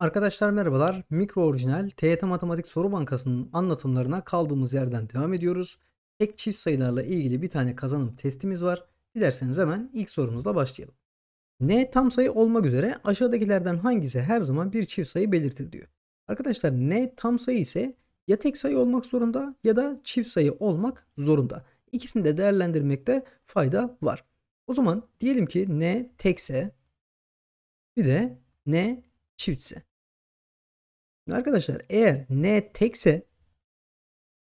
Arkadaşlar merhabalar. Mikro orijinal TYT Matematik Soru Bankası'nın anlatımlarına kaldığımız yerden devam ediyoruz. Tek çift sayılarla ilgili bir tane kazanım testimiz var. Dilerseniz hemen ilk sorumuzla başlayalım. N tam sayı olmak üzere aşağıdakilerden hangisi her zaman bir çift sayı belirtir diyor. Arkadaşlar N tam sayı ise ya tek sayı olmak zorunda ya da çift sayı olmak zorunda. İkisini de değerlendirmekte fayda var. O zaman diyelim ki N tekse bir de N çiftse. Şimdi arkadaşlar eğer n tekse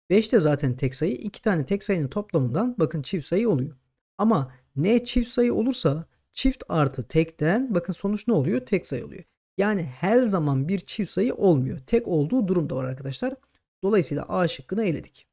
5 de zaten tek sayı. 2 tane tek sayının toplamından bakın çift sayı oluyor. Ama n çift sayı olursa çift artı tekten bakın sonuç ne oluyor? Tek sayı oluyor. Yani her zaman bir çift sayı olmuyor. Tek olduğu durumda var arkadaşlar. Dolayısıyla A şıkkını eledik.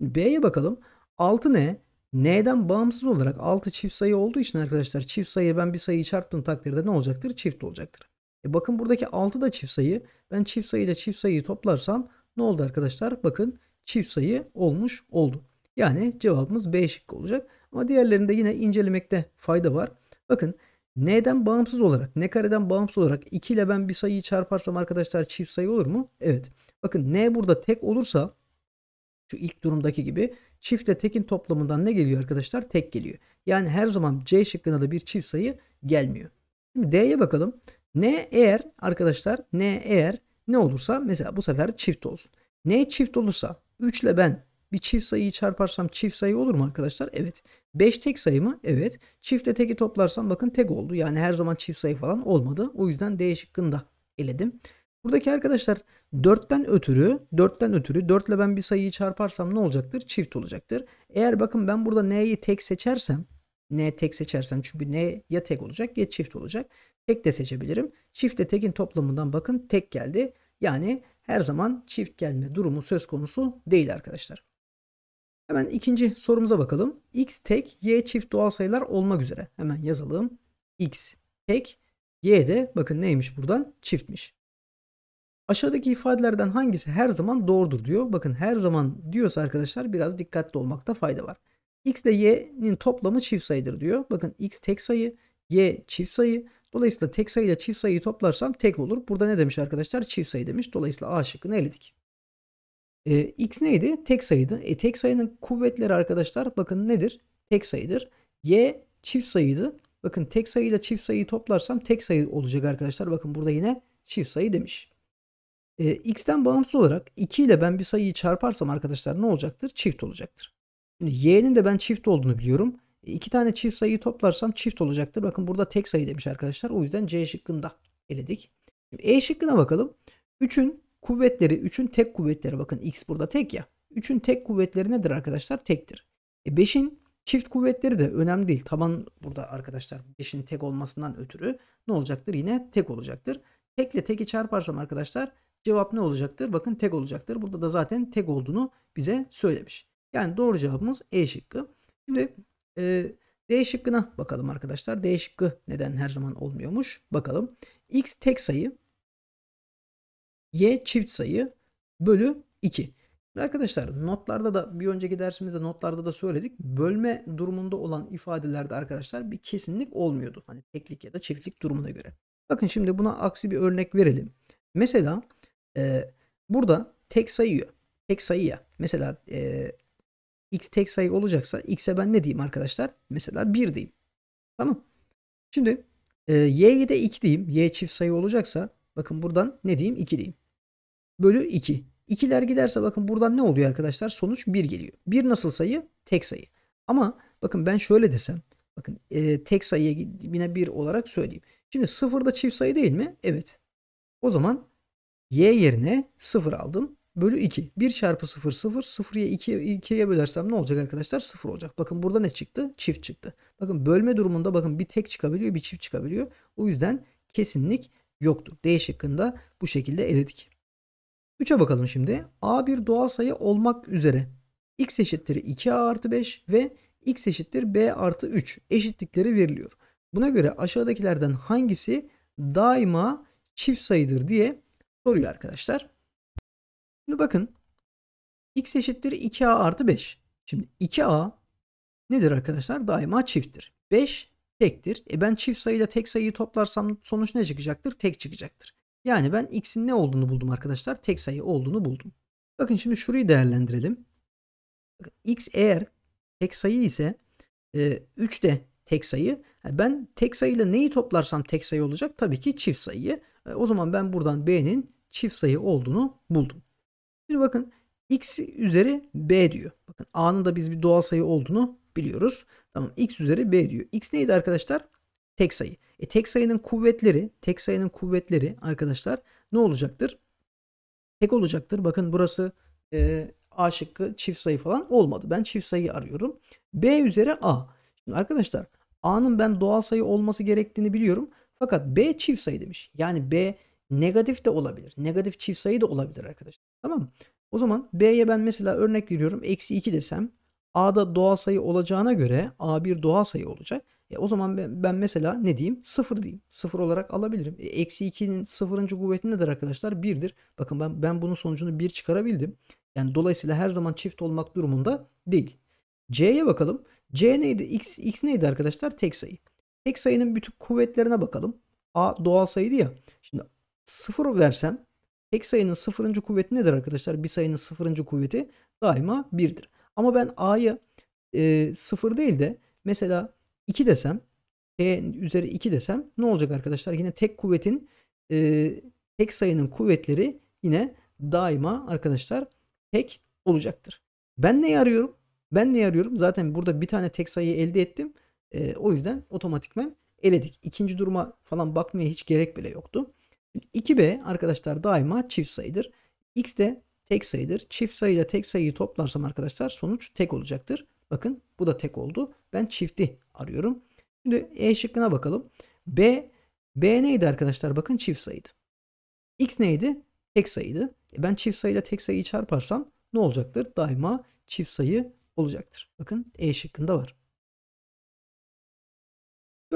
B'ye bakalım. 6 ne? N'den bağımsız olarak 6 çift sayı olduğu için arkadaşlar çift sayıya ben bir sayıyı çarptığım takdirde ne olacaktır? Çift olacaktır. E bakın buradaki 6 da çift sayı. Ben çift sayı ile çift sayıyı toplarsam ne oldu arkadaşlar? Bakın çift sayı olmuş oldu. Yani cevabımız B şıkkı olacak. Ama diğerlerinde yine incelemekte fayda var. Bakın n'den bağımsız olarak, n kareden bağımsız olarak 2 ile ben bir sayıyı çarparsam arkadaşlar çift sayı olur mu? Evet. Bakın n burada tek olursa şu ilk durumdaki gibi çiftle tekin toplamından ne geliyor arkadaşlar? Tek geliyor. Yani her zaman C şıkkına da bir çift sayı gelmiyor. Şimdi D'ye bakalım. Ne eğer arkadaşlar ne eğer ne olursa mesela bu sefer çift olsun. Ne çift olursa 3 ile ben bir çift sayıyı çarparsam çift sayı olur mu arkadaşlar? Evet. 5 tek sayı mı? Evet. Çiftle teki toplarsam bakın tek oldu. Yani her zaman çift sayı falan olmadı. O yüzden D şıkkını da eledim. Buradaki arkadaşlar 4'ten ötürü 4'ten ötürü 4 ile ben bir sayıyı çarparsam ne olacaktır? Çift olacaktır. Eğer bakın ben burada n'yi tek seçersem ne tek seçersem çünkü ne ya tek olacak ya çift olacak. Tek de seçebilirim. Çiftle tekin toplamından bakın tek geldi. Yani her zaman çift gelme durumu söz konusu değil arkadaşlar. Hemen ikinci sorumuza bakalım. X tek, Y çift doğal sayılar olmak üzere. Hemen yazalım. X tek, Y de bakın neymiş buradan? Çiftmiş. Aşağıdaki ifadelerden hangisi her zaman doğrudur diyor. Bakın her zaman diyorsa arkadaşlar biraz dikkatli olmakta fayda var. X ile Y'nin toplamı çift sayıdır diyor. Bakın X tek sayı, Y çift sayı. Dolayısıyla tek sayı ile çift sayıyı toplarsam tek olur. Burada ne demiş arkadaşlar? Çift sayı demiş. Dolayısıyla A şıkkını eledik. E, X neydi? Tek sayıydı. E, tek sayının kuvvetleri arkadaşlar bakın nedir? Tek sayıdır. Y çift sayıydı. Bakın tek sayı ile çift sayıyı toplarsam tek sayı olacak arkadaşlar. Bakın burada yine çift sayı demiş. E, X'ten bağımsız olarak 2 ile ben bir sayıyı çarparsam arkadaşlar ne olacaktır? Çift olacaktır. Şimdi y'nin de ben çift olduğunu biliyorum. E, iki tane çift sayıyı toplarsam çift olacaktır. Bakın burada tek sayı demiş arkadaşlar. O yüzden C şıkkında eledik. e şıkkına bakalım. 3'ün kuvvetleri, 3'ün tek kuvvetleri. Bakın x burada tek ya. 3'ün tek kuvvetleri nedir arkadaşlar? Tektir. 5'in e çift kuvvetleri de önemli değil. Taban burada arkadaşlar 5'in tek olmasından ötürü ne olacaktır? Yine tek olacaktır. Tekle teki çarparsam arkadaşlar cevap ne olacaktır? Bakın tek olacaktır. Burada da zaten tek olduğunu bize söylemiş. Yani doğru cevabımız E şıkkı. Şimdi e, D şıkkına bakalım arkadaşlar. D şıkkı neden her zaman olmuyormuş? Bakalım. X tek sayı, Y çift sayı bölü 2. Arkadaşlar notlarda da bir önceki dersimizde notlarda da söyledik. Bölme durumunda olan ifadelerde arkadaşlar bir kesinlik olmuyordu. Hani teklik ya da çiftlik durumuna göre. Bakın şimdi buna aksi bir örnek verelim. Mesela e, burada tek sayıyor. Tek sayıya mesela e, x tek sayı olacaksa x'e ben ne diyeyim arkadaşlar? Mesela 1 diyeyim. Tamam. Şimdi e, y'ye de 2 diyeyim. y çift sayı olacaksa bakın buradan ne diyeyim? 2 diyeyim. Bölü 2. 2'ler giderse bakın buradan ne oluyor arkadaşlar? Sonuç 1 geliyor. 1 nasıl sayı? Tek sayı. Ama bakın ben şöyle desem. Bakın e, tek sayıya yine 1 olarak söyleyeyim. Şimdi 0 da çift sayı değil mi? Evet. O zaman y yerine 0 aldım bölü 2. 1 çarpı 0 0. 0'ya 2, 2'ye bölersem ne olacak arkadaşlar? 0 olacak. Bakın burada ne çıktı? Çift çıktı. Bakın bölme durumunda bakın bir tek çıkabiliyor bir çift çıkabiliyor. O yüzden kesinlik yoktur. D şıkkında bu şekilde eledik. 3'e bakalım şimdi. A bir doğal sayı olmak üzere x eşittir 2a artı 5 ve x eşittir b artı 3 eşitlikleri veriliyor. Buna göre aşağıdakilerden hangisi daima çift sayıdır diye soruyor arkadaşlar. Şimdi bakın x eşittir 2a artı 5. Şimdi 2a nedir arkadaşlar? Daima çifttir. 5 tektir. E ben çift sayıyla tek sayıyı toplarsam sonuç ne çıkacaktır? Tek çıkacaktır. Yani ben x'in ne olduğunu buldum arkadaşlar. Tek sayı olduğunu buldum. Bakın şimdi şurayı değerlendirelim. x eğer tek sayı ise 3 e, de tek sayı. ben tek sayıyla neyi toplarsam tek sayı olacak? Tabii ki çift sayıyı. E, o zaman ben buradan b'nin çift sayı olduğunu buldum. Şimdi bakın x üzeri b diyor. Bakın a'nın da biz bir doğal sayı olduğunu biliyoruz. Tamam x üzeri b diyor. x neydi arkadaşlar? Tek sayı. E tek sayının kuvvetleri, tek sayının kuvvetleri arkadaşlar ne olacaktır? Tek olacaktır. Bakın burası e, a şıkkı çift sayı falan olmadı. Ben çift sayı arıyorum. b üzeri a. Şimdi arkadaşlar a'nın ben doğal sayı olması gerektiğini biliyorum. Fakat b çift sayı demiş. Yani b negatif de olabilir. Negatif çift sayı da olabilir arkadaşlar. Tamam O zaman B'ye ben mesela örnek veriyorum. Eksi 2 desem A'da doğal sayı olacağına göre A1 doğal sayı olacak. E o zaman ben, ben mesela ne diyeyim? 0 diyeyim. 0 olarak alabilirim. E, eksi 2'nin 0. kuvveti nedir arkadaşlar? 1'dir. Bakın ben, ben bunun sonucunu 1 çıkarabildim. Yani dolayısıyla her zaman çift olmak durumunda değil. C'ye bakalım. C neydi? X, X neydi arkadaşlar? Tek sayı. Tek sayının bütün kuvvetlerine bakalım. A doğal sayıydı ya. Şimdi 0 versem tek sayının sıfırıncı kuvveti nedir arkadaşlar? Bir sayının sıfırıncı kuvveti daima 1'dir. Ama ben a'yı e, 0 değil de mesela 2 desem e üzeri 2 desem ne olacak arkadaşlar? Yine tek kuvvetin e, tek sayının kuvvetleri yine daima arkadaşlar tek olacaktır. Ben ne arıyorum? Ben ne arıyorum? Zaten burada bir tane tek sayıyı elde ettim. E, o yüzden otomatikmen eledik. İkinci duruma falan bakmaya hiç gerek bile yoktu. 2b arkadaşlar daima çift sayıdır. x de tek sayıdır. Çift sayıyla tek sayıyı toplarsam arkadaşlar sonuç tek olacaktır. Bakın bu da tek oldu. Ben çifti arıyorum. Şimdi E şıkkına bakalım. B B neydi arkadaşlar? Bakın çift sayıydı. X neydi? Tek sayıydı. E ben çift sayıyla tek sayıyı çarparsam ne olacaktır? Daima çift sayı olacaktır. Bakın E şıkkında var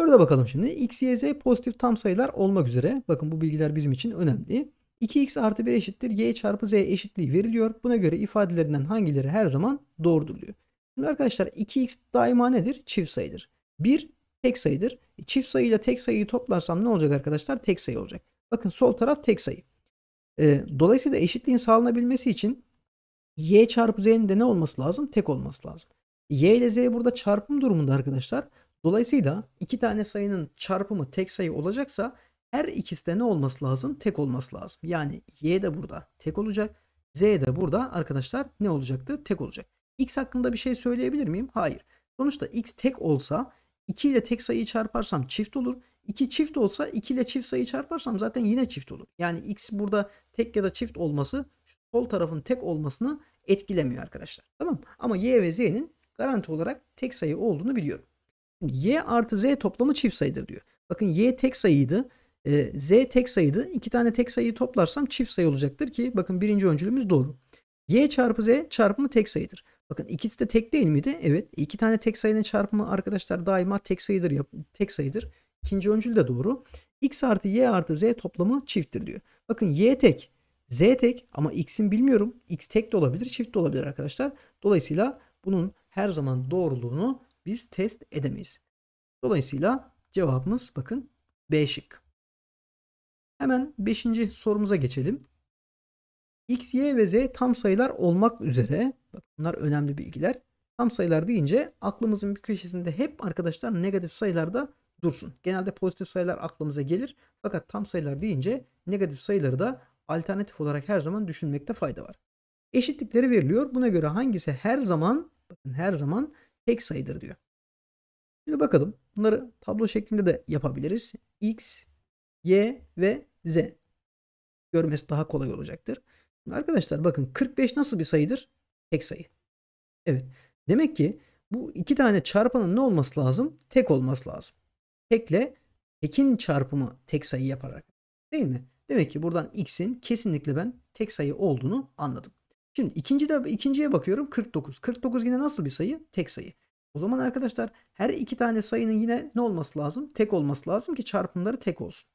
de bakalım şimdi. X, Y, Z pozitif tam sayılar olmak üzere. Bakın bu bilgiler bizim için önemli. 2x artı 1 eşittir y çarpı z eşitliği veriliyor. Buna göre ifadelerinden hangileri her zaman doğrudur diyor. Şimdi arkadaşlar 2x daima nedir? Çift sayıdır. 1 tek sayıdır. Çift sayıyla tek sayıyı toplarsam ne olacak arkadaşlar? Tek sayı olacak. Bakın sol taraf tek sayı. E, dolayısıyla eşitliğin sağlanabilmesi için y çarpı z'nin de ne olması lazım? Tek olması lazım. y ile z burada çarpım durumunda arkadaşlar. Dolayısıyla iki tane sayının çarpımı tek sayı olacaksa her ikisi de ne olması lazım? Tek olması lazım. Yani y de burada tek olacak. Z de burada arkadaşlar ne olacaktı? Tek olacak. X hakkında bir şey söyleyebilir miyim? Hayır. Sonuçta x tek olsa 2 ile tek sayıyı çarparsam çift olur. 2 çift olsa 2 ile çift sayı çarparsam zaten yine çift olur. Yani x burada tek ya da çift olması şu sol tarafın tek olmasını etkilemiyor arkadaşlar. Tamam Ama y ve z'nin garanti olarak tek sayı olduğunu biliyorum y artı z toplamı çift sayıdır diyor. Bakın y tek sayıydı. Ee, z tek sayıydı. İki tane tek sayıyı toplarsam çift sayı olacaktır ki bakın birinci öncülümüz doğru. y çarpı z çarpımı tek sayıdır. Bakın ikisi de tek değil miydi? Evet. İki tane tek sayının çarpımı arkadaşlar daima tek sayıdır. Tek sayıdır. İkinci öncül de doğru. x artı y artı z toplamı çifttir diyor. Bakın y tek, z tek ama x'in bilmiyorum. x tek de olabilir, çift de olabilir arkadaşlar. Dolayısıyla bunun her zaman doğruluğunu biz test edemeyiz. Dolayısıyla cevabımız bakın B şık. Hemen 5. sorumuza geçelim. X, Y ve Z tam sayılar olmak üzere. Bak bunlar önemli bilgiler. Tam sayılar deyince aklımızın bir köşesinde hep arkadaşlar negatif sayılarda dursun. Genelde pozitif sayılar aklımıza gelir. Fakat tam sayılar deyince negatif sayıları da alternatif olarak her zaman düşünmekte fayda var. Eşitlikleri veriliyor. Buna göre hangisi her zaman bakın her zaman tek sayıdır diyor. Şimdi bakalım. Bunları tablo şeklinde de yapabiliriz. X, Y ve Z. Görmesi daha kolay olacaktır. arkadaşlar bakın 45 nasıl bir sayıdır? Tek sayı. Evet. Demek ki bu iki tane çarpanın ne olması lazım? Tek olması lazım. Tekle tekin çarpımı tek sayı yaparak. Değil mi? Demek ki buradan x'in kesinlikle ben tek sayı olduğunu anladım. Şimdi ikinci de, ikinciye bakıyorum 49. 49 yine nasıl bir sayı? Tek sayı. O zaman arkadaşlar her iki tane sayının yine ne olması lazım? Tek olması lazım ki çarpımları tek olsun.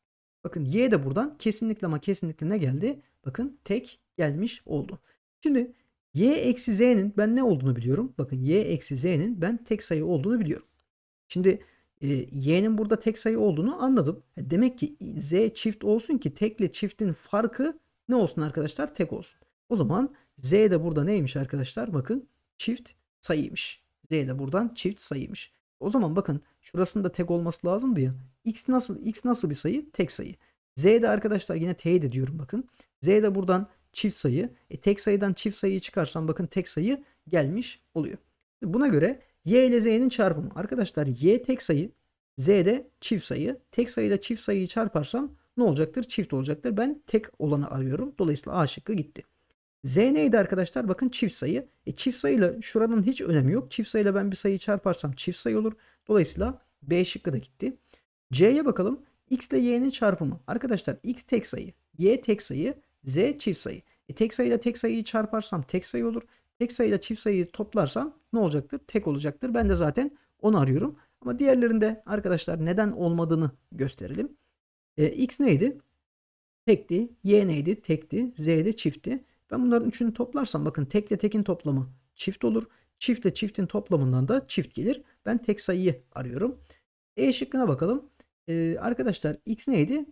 Bakın y de buradan kesinlikle ama kesinlikle ne geldi? Bakın tek gelmiş oldu. Şimdi y eksi z'nin ben ne olduğunu biliyorum. Bakın y eksi z'nin ben tek sayı olduğunu biliyorum. Şimdi e, y'nin burada tek sayı olduğunu anladım. E, demek ki z çift olsun ki tekle çiftin farkı ne olsun arkadaşlar? Tek olsun. O zaman Z de burada neymiş arkadaşlar? Bakın çift sayıymış. Z de buradan çift sayıymış. O zaman bakın şurasında tek olması lazım diye. X nasıl X nasıl bir sayı? Tek sayı. Z de arkadaşlar yine T de diyorum bakın. Z de buradan çift sayı. E, tek sayıdan çift sayıyı çıkarsam bakın tek sayı gelmiş oluyor. Buna göre Y ile Z'nin çarpımı. Arkadaşlar Y tek sayı. Z de çift sayı. Tek sayıyla çift sayıyı çarparsam ne olacaktır? Çift olacaktır. Ben tek olanı arıyorum. Dolayısıyla A şıkkı gitti. Z neydi arkadaşlar? Bakın çift sayı. E, çift sayıyla şuranın hiç önemi yok. Çift sayıyla ben bir sayıyı çarparsam çift sayı olur. Dolayısıyla B şıkkı da gitti. C'ye bakalım. X ile Y'nin çarpımı. Arkadaşlar X tek sayı. Y tek sayı. Z çift sayı. E, tek sayıyla tek sayıyı çarparsam tek sayı olur. Tek sayıyla çift sayıyı toplarsam ne olacaktır? Tek olacaktır. Ben de zaten onu arıyorum. Ama diğerlerinde arkadaşlar neden olmadığını gösterelim. E, X neydi? Tekti. Y neydi? Tekti. Z de çiftti. Ben bunların üçünü toplarsam bakın tekle tekin toplamı çift olur. Çiftle çiftin toplamından da çift gelir. Ben tek sayıyı arıyorum. E şıkkına bakalım. Ee, arkadaşlar x neydi?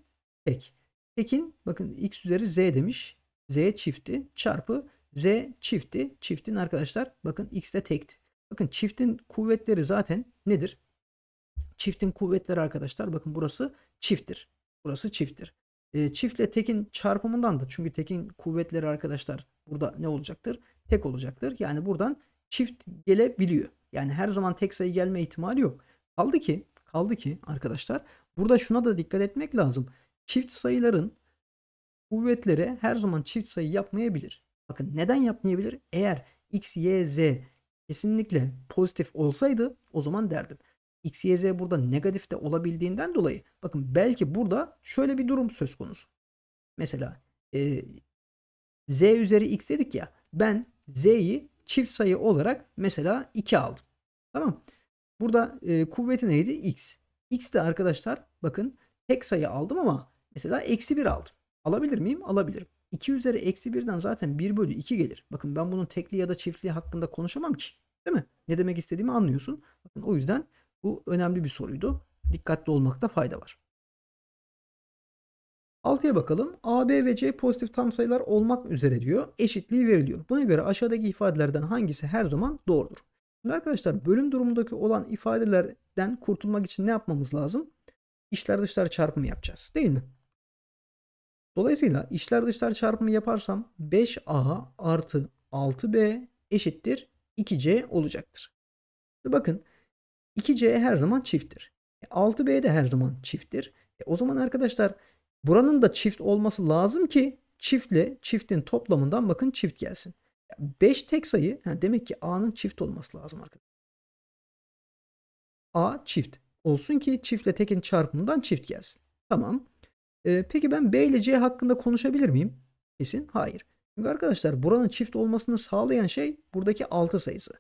Tek. Tekin bakın x üzeri z demiş. Z çifti çarpı z çifti. Çiftin arkadaşlar bakın x de tekti. Bakın çiftin kuvvetleri zaten nedir? Çiftin kuvvetleri arkadaşlar bakın burası çifttir. Burası çifttir. E, çiftle tekin çarpımından da çünkü tekin kuvvetleri arkadaşlar burada ne olacaktır? Tek olacaktır. Yani buradan çift gelebiliyor. Yani her zaman tek sayı gelme ihtimali yok. Kaldı ki kaldı ki arkadaşlar burada şuna da dikkat etmek lazım. Çift sayıların kuvvetleri her zaman çift sayı yapmayabilir. Bakın neden yapmayabilir? Eğer x, y, z kesinlikle pozitif olsaydı o zaman derdim. X, Y, Z burada negatif de olabildiğinden dolayı bakın belki burada şöyle bir durum söz konusu. Mesela e, Z üzeri X dedik ya ben Z'yi çift sayı olarak mesela 2 aldım. Tamam. Burada e, kuvveti neydi? X. X de arkadaşlar bakın tek sayı aldım ama mesela eksi 1 aldım. Alabilir miyim? Alabilirim. 2 üzeri eksi 1'den zaten 1 bölü 2 gelir. Bakın ben bunun tekli ya da çiftliği hakkında konuşamam ki. Değil mi? Ne demek istediğimi anlıyorsun. Bakın o yüzden bu önemli bir soruydu. Dikkatli olmakta fayda var. 6'ya bakalım. A, B ve C pozitif tam sayılar olmak üzere diyor. Eşitliği veriliyor. Buna göre aşağıdaki ifadelerden hangisi her zaman doğrudur? Şimdi arkadaşlar bölüm durumundaki olan ifadelerden kurtulmak için ne yapmamız lazım? İşler dışlar çarpımı yapacağız değil mi? Dolayısıyla işler dışlar çarpımı yaparsam 5A artı 6B eşittir 2C olacaktır. Bakın 2C her zaman çifttir. 6B e, de her zaman çifttir. E o zaman arkadaşlar buranın da çift olması lazım ki çiftle çiftin toplamından bakın çift gelsin. 5 tek sayı yani demek ki A'nın çift olması lazım arkadaşlar. A çift olsun ki çiftle tekin çarpımından çift gelsin. Tamam. E, peki ben B ile C hakkında konuşabilir miyim? Kesin hayır. Çünkü arkadaşlar buranın çift olmasını sağlayan şey buradaki 6 sayısı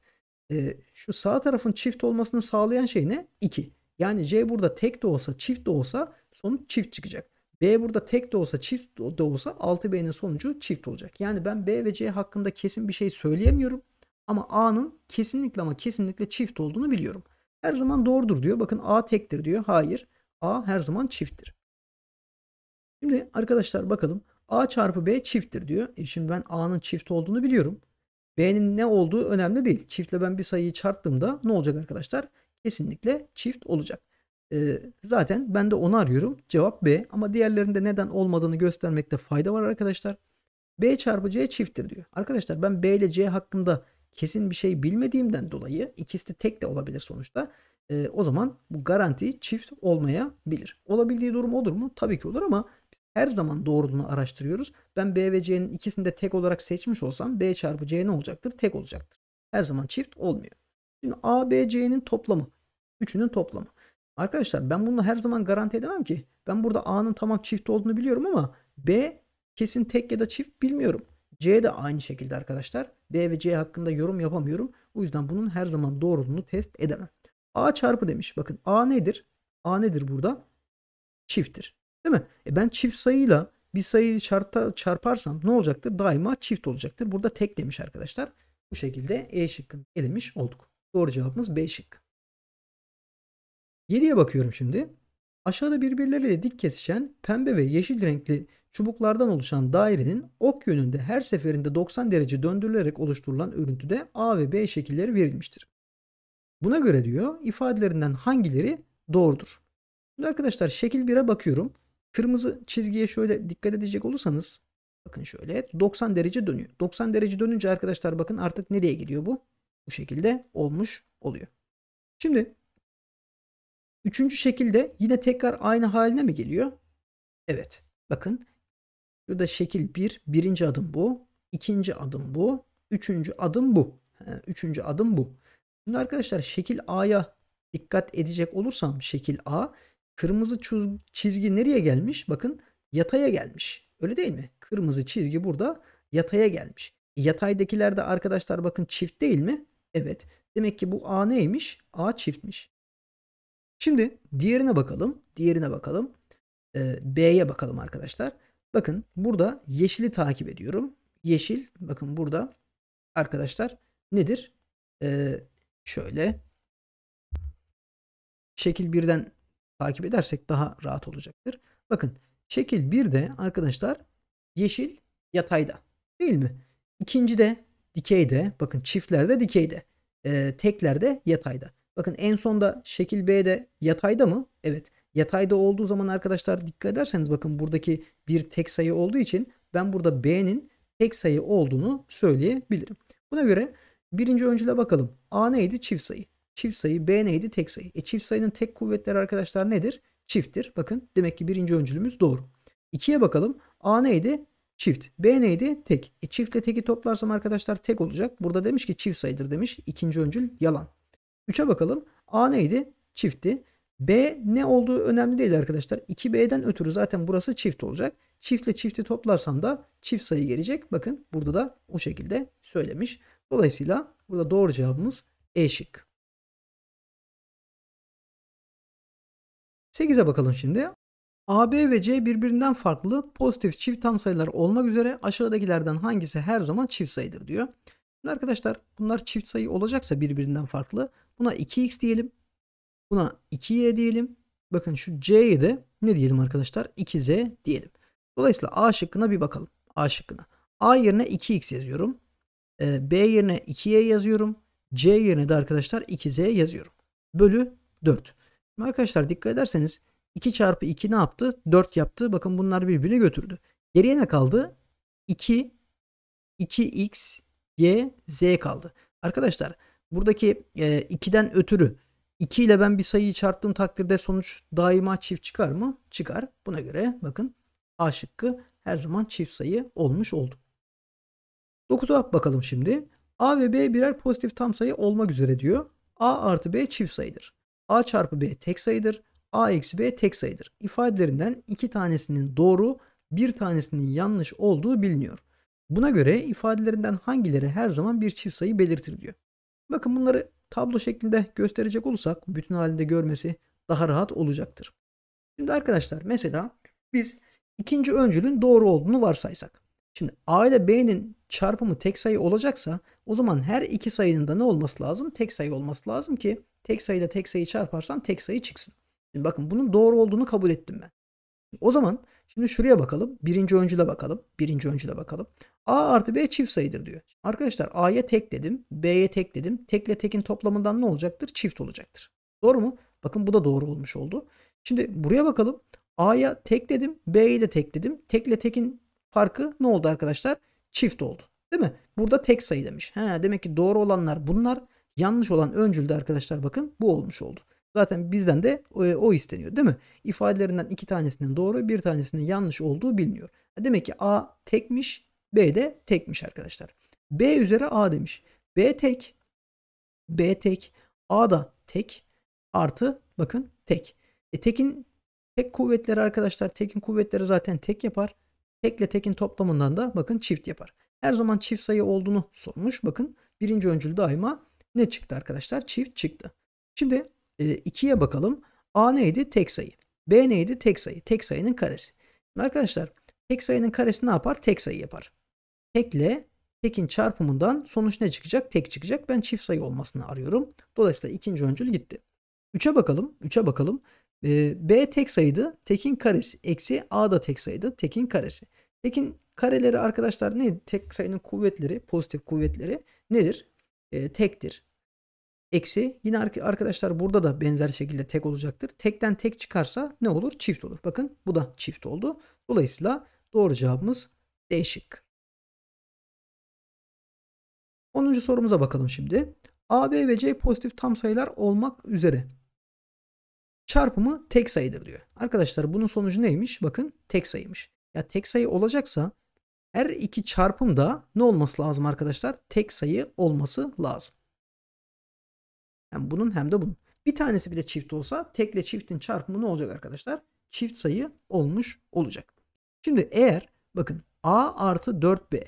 e, şu sağ tarafın çift olmasını sağlayan şey ne? 2. Yani C burada tek de olsa çift de olsa sonuç çift çıkacak. B burada tek de olsa çift de olsa 6B'nin sonucu çift olacak. Yani ben B ve C hakkında kesin bir şey söyleyemiyorum. Ama A'nın kesinlikle ama kesinlikle çift olduğunu biliyorum. Her zaman doğrudur diyor. Bakın A tektir diyor. Hayır. A her zaman çifttir. Şimdi arkadaşlar bakalım. A çarpı B çifttir diyor. E şimdi ben A'nın çift olduğunu biliyorum. B'nin ne olduğu önemli değil. Çiftle ben bir sayıyı çarptığımda ne olacak arkadaşlar? Kesinlikle çift olacak. Ee, zaten ben de onu arıyorum. Cevap B ama diğerlerinde neden olmadığını göstermekte fayda var arkadaşlar. B çarpı C çifttir diyor. Arkadaşlar ben B ile C hakkında kesin bir şey bilmediğimden dolayı ikisi de tek de olabilir sonuçta. E, o zaman bu garanti çift olmayabilir. Olabildiği durum olur mu? Tabii ki olur ama her zaman doğruluğunu araştırıyoruz. Ben B ve C'nin ikisini de tek olarak seçmiş olsam B çarpı C ne olacaktır? Tek olacaktır. Her zaman çift olmuyor. Şimdi A, B, C'nin toplamı. Üçünün toplamı. Arkadaşlar ben bunu her zaman garanti edemem ki. Ben burada A'nın tamam çift olduğunu biliyorum ama B kesin tek ya da çift bilmiyorum. C de aynı şekilde arkadaşlar. B ve C hakkında yorum yapamıyorum. O yüzden bunun her zaman doğruluğunu test edemem. A çarpı demiş. Bakın A nedir? A nedir burada? Çifttir. Değil mi? E ben çift sayıyla bir sayıyı çarpta, çarparsam ne olacaktır? Daima çift olacaktır. Burada tek demiş arkadaşlar. Bu şekilde E şıkkını elemiş olduk. Doğru cevabımız B şıkkı. 7'ye bakıyorum şimdi. Aşağıda birbirleriyle dik kesişen pembe ve yeşil renkli çubuklardan oluşan dairenin ok yönünde her seferinde 90 derece döndürülerek oluşturulan örüntüde A ve B şekilleri verilmiştir. Buna göre diyor ifadelerinden hangileri doğrudur? Şimdi arkadaşlar şekil 1'e bakıyorum. Kırmızı çizgiye şöyle dikkat edecek olursanız bakın şöyle 90 derece dönüyor. 90 derece dönünce arkadaşlar bakın artık nereye gidiyor bu? Bu şekilde olmuş oluyor. Şimdi üçüncü şekilde yine tekrar aynı haline mi geliyor? Evet. Bakın şurada şekil 1. Bir, birinci adım bu. ikinci adım bu. Üçüncü adım bu. Üçüncü adım bu. Şimdi arkadaşlar şekil A'ya dikkat edecek olursam şekil A Kırmızı çizgi nereye gelmiş? Bakın yataya gelmiş. Öyle değil mi? Kırmızı çizgi burada yataya gelmiş. Yataydakiler de arkadaşlar bakın çift değil mi? Evet. Demek ki bu A neymiş? A çiftmiş. Şimdi diğerine bakalım. Diğerine bakalım. Ee, B'ye bakalım arkadaşlar. Bakın burada yeşili takip ediyorum. Yeşil bakın burada arkadaşlar nedir? Ee, şöyle şekil birden takip edersek daha rahat olacaktır. Bakın şekil 1'de arkadaşlar yeşil yatayda değil mi? İkinci de dikeyde bakın çiftlerde dikeyde e, teklerde yatayda. Bakın en sonda şekil B'de yatayda mı? Evet yatayda olduğu zaman arkadaşlar dikkat ederseniz bakın buradaki bir tek sayı olduğu için ben burada B'nin tek sayı olduğunu söyleyebilirim. Buna göre birinci öncüle bakalım. A neydi? Çift sayı. Çift sayı B neydi? Tek sayı. E çift sayının tek kuvvetleri arkadaşlar nedir? Çifttir. Bakın demek ki birinci öncülümüz doğru. 2'ye bakalım. A neydi? Çift. B neydi? Tek. E çiftle teki toplarsam arkadaşlar tek olacak. Burada demiş ki çift sayıdır demiş. İkinci öncül yalan. 3'e bakalım. A neydi? Çiftti. B ne olduğu önemli değil arkadaşlar. 2B'den ötürü zaten burası çift olacak. Çiftle çifti toplarsam da çift sayı gelecek. Bakın burada da o şekilde söylemiş. Dolayısıyla burada doğru cevabımız E şık. 8'e bakalım şimdi. A, B ve C birbirinden farklı pozitif çift tam sayılar olmak üzere aşağıdakilerden hangisi her zaman çift sayıdır diyor. Şimdi arkadaşlar bunlar çift sayı olacaksa birbirinden farklı. Buna 2x diyelim. Buna 2y diyelim. Bakın şu c'ye de ne diyelim arkadaşlar? 2z diyelim. Dolayısıyla A şıkkına bir bakalım. A şıkkına. A yerine 2x yazıyorum. Ee, B yerine 2y yazıyorum. C yerine de arkadaşlar 2z yazıyorum. Bölü 4. Şimdi arkadaşlar dikkat ederseniz 2 çarpı 2 ne yaptı? 4 yaptı. Bakın bunlar birbirini götürdü. Geriye ne kaldı? 2, 2x, y, z kaldı. Arkadaşlar buradaki e, ötürü 2 ile ben bir sayıyı çarptığım takdirde sonuç daima çift çıkar mı? Çıkar. Buna göre bakın A şıkkı her zaman çift sayı olmuş oldu. 9'a bakalım şimdi. A ve B birer pozitif tam sayı olmak üzere diyor. A artı B çift sayıdır. A çarpı B tek sayıdır. A eksi B tek sayıdır. İfadelerinden iki tanesinin doğru, bir tanesinin yanlış olduğu biliniyor. Buna göre ifadelerinden hangileri her zaman bir çift sayı belirtir diyor. Bakın bunları tablo şeklinde gösterecek olursak bütün halinde görmesi daha rahat olacaktır. Şimdi arkadaşlar mesela biz ikinci öncülün doğru olduğunu varsaysak. Şimdi A ile B'nin çarpımı tek sayı olacaksa o zaman her iki sayının da ne olması lazım? Tek sayı olması lazım ki tek sayıyla tek sayı çarparsam tek sayı çıksın. Şimdi bakın bunun doğru olduğunu kabul ettim ben. O zaman şimdi şuraya bakalım. Birinci öncüle bakalım. Birinci öncüle bakalım. A artı B çift sayıdır diyor. Arkadaşlar A'ya tek dedim. B'ye tek dedim. Tekle tekin toplamından ne olacaktır? Çift olacaktır. Doğru mu? Bakın bu da doğru olmuş oldu. Şimdi buraya bakalım. A'ya tek dedim. B'ye de tek dedim. Tekle tekin farkı ne oldu arkadaşlar? Çift oldu. Değil mi? Burada tek sayı demiş. He, demek ki doğru olanlar bunlar. Yanlış olan öncülde arkadaşlar bakın bu olmuş oldu. Zaten bizden de e, o isteniyor değil mi? İfadelerinden iki tanesinin doğru bir tanesinin yanlış olduğu biliniyor. Demek ki A tekmiş B de tekmiş arkadaşlar. B üzeri A demiş. B tek. B tek. A da tek. Artı bakın tek. E tekin tek kuvvetleri arkadaşlar tekin kuvvetleri zaten tek yapar. Tekle tekin toplamından da bakın çift yapar. Her zaman çift sayı olduğunu sormuş. Bakın birinci öncül daima ne çıktı arkadaşlar? Çift çıktı. Şimdi 2'ye e, bakalım. A neydi? Tek sayı. B neydi? Tek sayı. Tek sayının karesi. Şimdi arkadaşlar tek sayının karesi ne yapar? Tek sayı yapar. Tekle tekin çarpımından sonuç ne çıkacak? Tek çıkacak. Ben çift sayı olmasını arıyorum. Dolayısıyla ikinci öncül gitti. 3'e bakalım. 3'e bakalım. E, B tek sayıdı. Tekin karesi. Eksi A da tek sayıdı. Tekin karesi. Tekin kareleri arkadaşlar ne? Tek sayının kuvvetleri, pozitif kuvvetleri nedir? e, tektir. Eksi yine arkadaşlar burada da benzer şekilde tek olacaktır. Tekten tek çıkarsa ne olur? Çift olur. Bakın bu da çift oldu. Dolayısıyla doğru cevabımız D şık. 10. sorumuza bakalım şimdi. A, B ve C pozitif tam sayılar olmak üzere. Çarpımı tek sayıdır diyor. Arkadaşlar bunun sonucu neymiş? Bakın tek sayıymış. Ya tek sayı olacaksa her iki çarpım da ne olması lazım arkadaşlar? Tek sayı olması lazım. Hem bunun hem de bunun. Bir tanesi bile çift olsa tekle çiftin çarpımı ne olacak arkadaşlar? Çift sayı olmuş olacak. Şimdi eğer bakın A artı 4B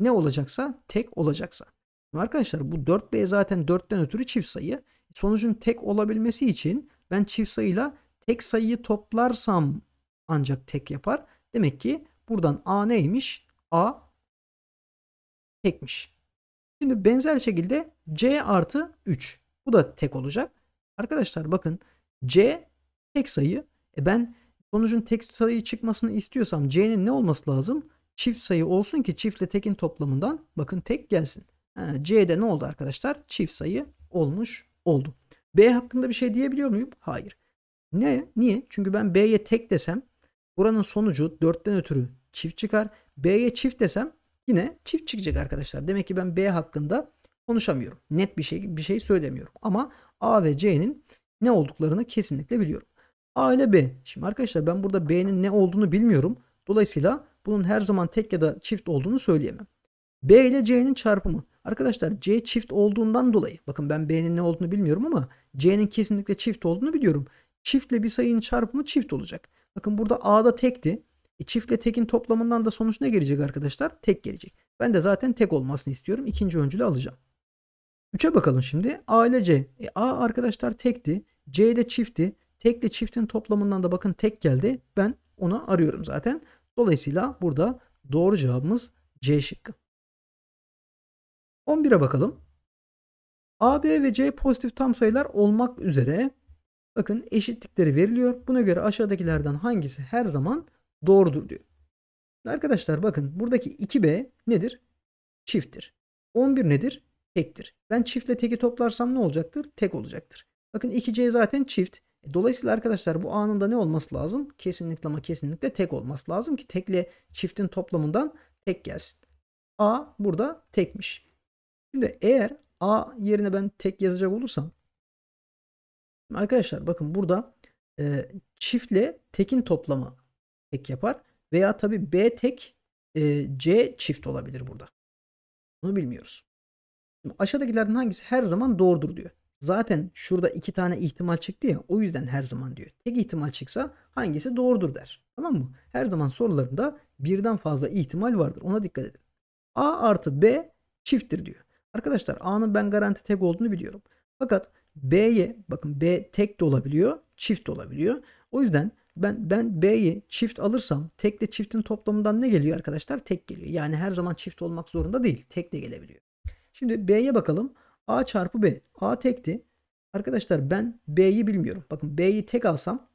ne olacaksa tek olacaksa. Arkadaşlar bu 4B zaten 4'ten ötürü çift sayı. Sonucun tek olabilmesi için ben çift sayıyla tek sayıyı toplarsam ancak tek yapar. Demek ki Buradan A neymiş? A tekmiş. Şimdi benzer şekilde C artı 3. Bu da tek olacak. Arkadaşlar bakın C tek sayı. E ben sonucun tek sayı çıkmasını istiyorsam C'nin ne olması lazım? Çift sayı olsun ki çiftle tekin toplamından bakın tek gelsin. C'de ne oldu arkadaşlar? Çift sayı olmuş oldu. B hakkında bir şey diyebiliyor muyum? Hayır. Ne? Niye? Çünkü ben B'ye tek desem Buranın sonucu 4'ten ötürü çift çıkar. B'ye çift desem yine çift çıkacak arkadaşlar. Demek ki ben B hakkında konuşamıyorum. Net bir şey bir şey söylemiyorum. Ama A ve C'nin ne olduklarını kesinlikle biliyorum. A ile B. Şimdi arkadaşlar ben burada B'nin ne olduğunu bilmiyorum. Dolayısıyla bunun her zaman tek ya da çift olduğunu söyleyemem. B ile C'nin çarpımı. Arkadaşlar C çift olduğundan dolayı. Bakın ben B'nin ne olduğunu bilmiyorum ama C'nin kesinlikle çift olduğunu biliyorum. Çiftle bir sayının çarpımı çift olacak. Bakın burada A'da tekti. E, çiftle tekin toplamından da sonuç ne gelecek arkadaşlar? Tek gelecek. Ben de zaten tek olmasını istiyorum. İkinci öncülü alacağım. 3'e bakalım şimdi. A ile C. E, A arkadaşlar tekti. C de çifti. Tekle çiftin toplamından da bakın tek geldi. Ben onu arıyorum zaten. Dolayısıyla burada doğru cevabımız C şıkkı. 11'e bakalım. A, B ve C pozitif tam sayılar olmak üzere Bakın eşitlikleri veriliyor. Buna göre aşağıdakilerden hangisi her zaman doğrudur diyor. Arkadaşlar bakın buradaki 2B nedir? Çifttir. 11 nedir? Tektir. Ben çiftle teki toplarsam ne olacaktır? Tek olacaktır. Bakın 2C zaten çift. E, dolayısıyla arkadaşlar bu anında ne olması lazım? Kesinlikle ama kesinlikle tek olması lazım ki tekle çiftin toplamından tek gelsin. A burada tekmiş. Şimdi eğer A yerine ben tek yazacak olursam Arkadaşlar bakın burada e, çiftle tekin toplama tek yapar. Veya tabi B tek e, C çift olabilir burada. Bunu bilmiyoruz. Şimdi aşağıdakilerden hangisi her zaman doğrudur diyor. Zaten şurada iki tane ihtimal çıktı ya o yüzden her zaman diyor. Tek ihtimal çıksa hangisi doğrudur der. Tamam mı? Her zaman sorularında birden fazla ihtimal vardır. Ona dikkat edin. A artı B çifttir diyor. Arkadaşlar A'nın ben garanti tek olduğunu biliyorum. Fakat B'ye bakın B tek de olabiliyor, çift de olabiliyor. O yüzden ben ben B'yi çift alırsam tekle çiftin toplamından ne geliyor arkadaşlar? Tek geliyor. Yani her zaman çift olmak zorunda değil. Tek de gelebiliyor. Şimdi B'ye bakalım. A çarpı B. A tekti. Arkadaşlar ben B'yi bilmiyorum. Bakın B'yi tek alsam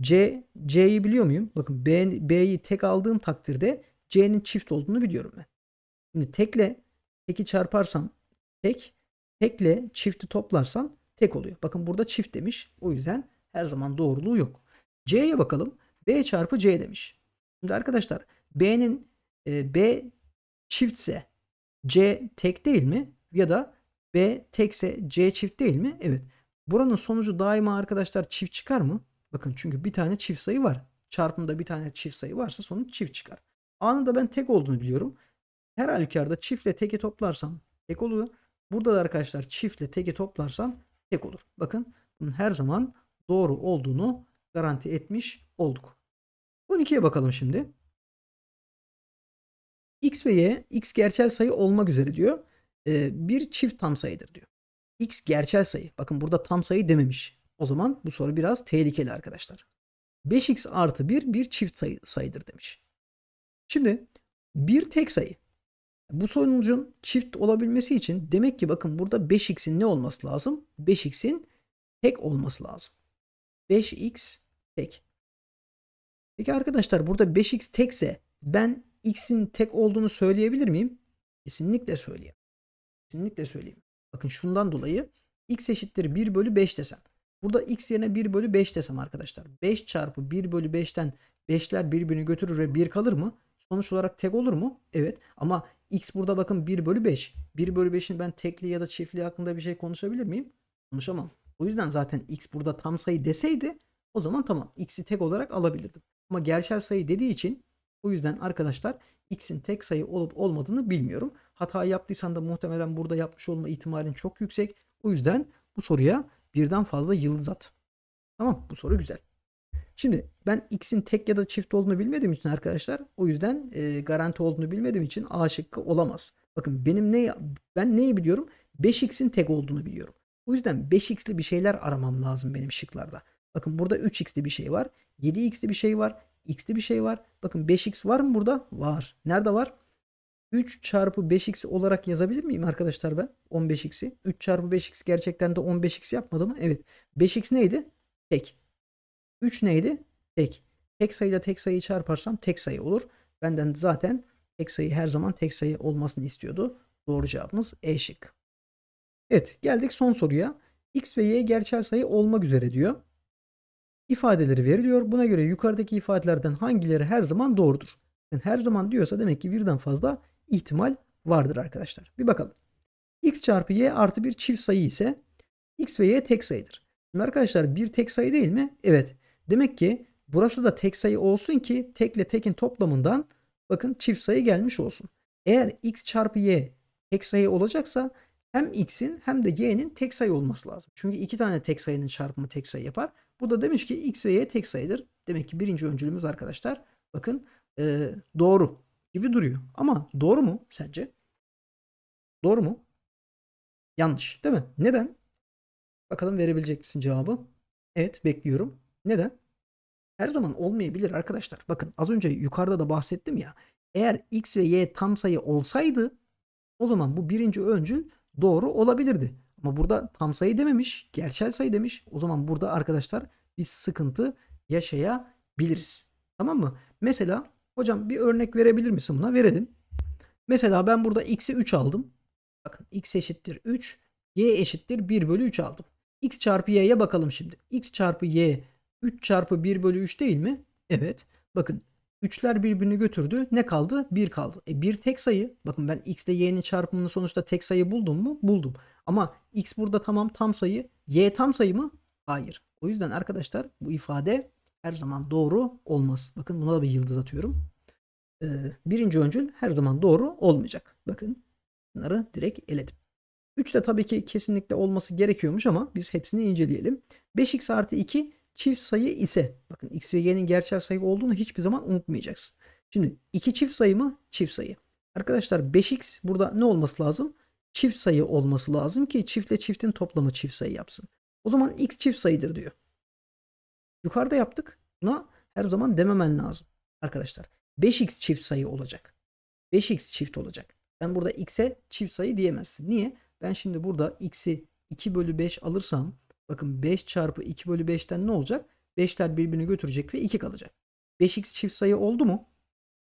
C C'yi biliyor muyum? Bakın B, B'yi tek aldığım takdirde C'nin çift olduğunu biliyorum ben. Şimdi tekle teki çarparsam tek tekle çifti toplarsam tek oluyor. Bakın burada çift demiş. O yüzden her zaman doğruluğu yok. C'ye bakalım. B çarpı C demiş. Şimdi arkadaşlar B'nin e, B çiftse C tek değil mi? Ya da B tekse C çift değil mi? Evet. Buranın sonucu daima arkadaşlar çift çıkar mı? Bakın çünkü bir tane çift sayı var. Çarpımda bir tane çift sayı varsa sonuç çift çıkar. A'nın da ben tek olduğunu biliyorum. Her halükarda çiftle teki toplarsam tek olur. Burada da arkadaşlar çiftle teki toplarsam tek olur. Bakın bunun her zaman doğru olduğunu garanti etmiş olduk. 12'ye bakalım şimdi. X ve Y X gerçel sayı olmak üzere diyor. Ee, bir çift tam sayıdır diyor. X gerçel sayı. Bakın burada tam sayı dememiş. O zaman bu soru biraz tehlikeli arkadaşlar. 5x artı 1 bir çift sayı, sayıdır demiş. Şimdi bir tek sayı. Bu sonucun çift olabilmesi için demek ki bakın burada 5x'in ne olması lazım? 5x'in tek olması lazım. 5x tek. Peki arkadaşlar burada 5x tekse ben x'in tek olduğunu söyleyebilir miyim? Kesinlikle söyleyeyim. Kesinlikle söyleyeyim. Bakın şundan dolayı x eşittir 1 bölü 5 desem. Burada x yerine 1 bölü 5 desem arkadaşlar. 5 çarpı 1 bölü 5'ten 5'ler birbirini götürür ve 1 kalır mı? Sonuç olarak tek olur mu? Evet. Ama X burada bakın 1 bölü 5. 1 bölü 5'in ben tekli ya da çiftli hakkında bir şey konuşabilir miyim? Konuşamam. O yüzden zaten X burada tam sayı deseydi o zaman tamam X'i tek olarak alabilirdim. Ama gerçel sayı dediği için o yüzden arkadaşlar X'in tek sayı olup olmadığını bilmiyorum. Hata yaptıysan da muhtemelen burada yapmış olma ihtimalin çok yüksek. O yüzden bu soruya birden fazla yıldız at. Tamam bu soru güzel. Şimdi ben x'in tek ya da çift olduğunu bilmediğim için arkadaşlar o yüzden e, garanti olduğunu bilmediğim için A şıkkı olamaz. Bakın benim ne ben neyi biliyorum? 5x'in tek olduğunu biliyorum. O yüzden 5x'li bir şeyler aramam lazım benim şıklarda. Bakın burada 3x'li bir şey var. 7x'li bir şey var. x'li bir şey var. Bakın 5x var mı burada? Var. Nerede var? 3 çarpı 5x olarak yazabilir miyim arkadaşlar ben? 15x'i. 3 çarpı 5x gerçekten de 15x yapmadı mı? Evet. 5x neydi? Tek. 3 neydi? Tek. Tek sayıda tek sayıyı çarparsam tek sayı olur. Benden zaten tek sayı her zaman tek sayı olmasını istiyordu. Doğru cevabımız E şık. Evet geldik son soruya. X ve Y gerçel sayı olmak üzere diyor. İfadeleri veriliyor. Buna göre yukarıdaki ifadelerden hangileri her zaman doğrudur? Yani her zaman diyorsa demek ki birden fazla ihtimal vardır arkadaşlar. Bir bakalım. X çarpı Y artı bir çift sayı ise X ve Y tek sayıdır. Şimdi arkadaşlar bir tek sayı değil mi? Evet. Demek ki burası da tek sayı olsun ki tekle tekin toplamından bakın çift sayı gelmiş olsun. Eğer x çarpı y tek sayı olacaksa hem x'in hem de y'nin tek sayı olması lazım. Çünkü iki tane tek sayının çarpımı tek sayı yapar. Bu da demiş ki x ve y tek sayıdır. Demek ki birinci öncülümüz arkadaşlar bakın e, doğru gibi duruyor. Ama doğru mu sence? Doğru mu? Yanlış değil mi? Neden? Bakalım verebilecek misin cevabı? Evet bekliyorum. Neden? Her zaman olmayabilir arkadaşlar. Bakın az önce yukarıda da bahsettim ya. Eğer x ve y tam sayı olsaydı o zaman bu birinci öncül doğru olabilirdi. Ama burada tam sayı dememiş. Gerçel sayı demiş. O zaman burada arkadaşlar bir sıkıntı yaşayabiliriz. Tamam mı? Mesela hocam bir örnek verebilir misin buna? Verelim. Mesela ben burada x'i 3 aldım. Bakın x eşittir 3. y eşittir 1 bölü 3 aldım. x çarpı y'ye bakalım şimdi. x çarpı y 3 çarpı 1 bölü 3 değil mi? Evet. Bakın 3'ler birbirini götürdü. Ne kaldı? 1 kaldı. E 1 tek sayı. Bakın ben x ile y'nin çarpımının sonuçta tek sayı buldum mu? Buldum. Ama x burada tamam tam sayı. Y tam sayı mı? Hayır. O yüzden arkadaşlar bu ifade her zaman doğru olmaz. Bakın buna da bir yıldız atıyorum. Ee, birinci öncül her zaman doğru olmayacak. Bakın bunları direkt eledim. 3 de tabii ki kesinlikle olması gerekiyormuş ama biz hepsini inceleyelim. 5x artı 2 çift sayı ise bakın x ve y'nin gerçel sayı olduğunu hiçbir zaman unutmayacaksın. Şimdi 2 çift sayı mı? Çift sayı. Arkadaşlar 5x burada ne olması lazım? Çift sayı olması lazım ki çiftle çiftin toplamı çift sayı yapsın. O zaman x çift sayıdır diyor. Yukarıda yaptık. Buna her zaman dememen lazım arkadaşlar. 5x çift sayı olacak. 5x çift olacak. Ben burada x'e çift sayı diyemezsin. Niye? Ben şimdi burada x'i 2 bölü 5 alırsam Bakın 5 çarpı 2 bölü 5'ten ne olacak? 5'ler birbirini götürecek ve 2 kalacak. 5x çift sayı oldu mu?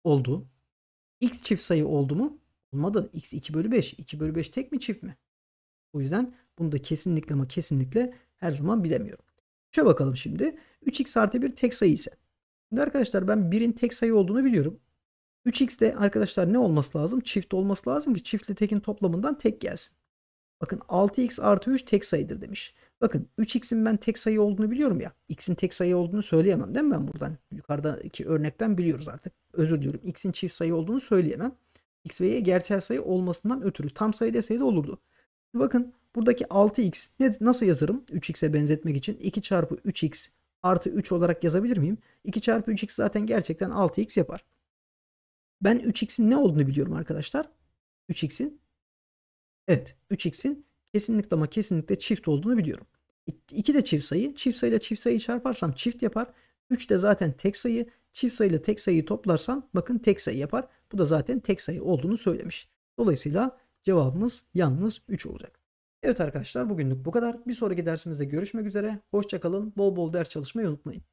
Oldu. x çift sayı oldu mu? Olmadı. x 2 bölü 5. 2 bölü 5 tek mi çift mi? O yüzden bunu da kesinlikle ama kesinlikle her zaman bilemiyorum. Şöyle bakalım şimdi. 3x artı 1 tek sayı ise. Şimdi arkadaşlar ben 1'in tek sayı olduğunu biliyorum. 3x de arkadaşlar ne olması lazım? Çift olması lazım ki çiftle tekin toplamından tek gelsin. Bakın 6x artı 3 tek sayıdır demiş. Bakın 3x'in ben tek sayı olduğunu biliyorum ya. X'in tek sayı olduğunu söyleyemem değil mi ben buradan? Yukarıdaki örnekten biliyoruz artık. Özür diliyorum. X'in çift sayı olduğunu söyleyemem. X ve Y gerçel sayı olmasından ötürü. Tam sayı deseydi olurdu. Bakın buradaki 6x ne, nasıl yazarım? 3x'e benzetmek için 2 çarpı 3x artı 3 olarak yazabilir miyim? 2 çarpı 3x zaten gerçekten 6x yapar. Ben 3x'in ne olduğunu biliyorum arkadaşlar. 3x'in evet 3x'in kesinlikle ama kesinlikle çift olduğunu biliyorum. 2 de çift sayı. Çift sayıyla çift sayıyı çarparsam çift yapar. 3 de zaten tek sayı. Çift sayıyla tek sayıyı toplarsan, bakın tek sayı yapar. Bu da zaten tek sayı olduğunu söylemiş. Dolayısıyla cevabımız yalnız 3 olacak. Evet arkadaşlar bugünlük bu kadar. Bir sonraki dersimizde görüşmek üzere. Hoşçakalın. Bol bol ders çalışmayı unutmayın.